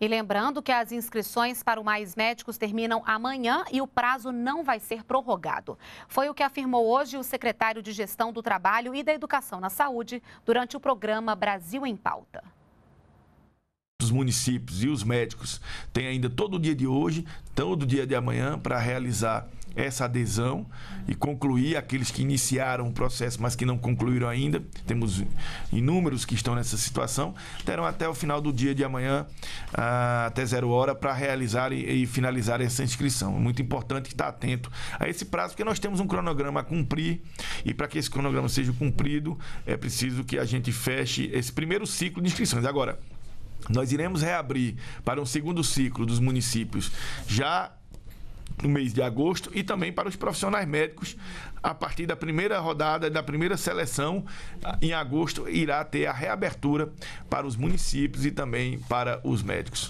E lembrando que as inscrições para o Mais Médicos terminam amanhã e o prazo não vai ser prorrogado. Foi o que afirmou hoje o secretário de Gestão do Trabalho e da Educação na Saúde durante o programa Brasil em Pauta os municípios e os médicos têm ainda todo o dia de hoje, todo o dia de amanhã para realizar essa adesão e concluir aqueles que iniciaram o processo, mas que não concluíram ainda. Temos inúmeros que estão nessa situação, terão até o final do dia de amanhã até zero hora para realizar e, e, finalizar essa inscrição. É muito importante estar atento a esse prazo, porque nós temos um cronograma a cumprir e para que esse cronograma seja cumprido, é preciso que a gente feche esse primeiro ciclo de inscrições. Agora, nós iremos reabrir para um segundo ciclo dos municípios já no mês de agosto e também para os profissionais médicos a partir da primeira rodada da primeira seleção em agosto irá ter a reabertura para os municípios e também para os médicos.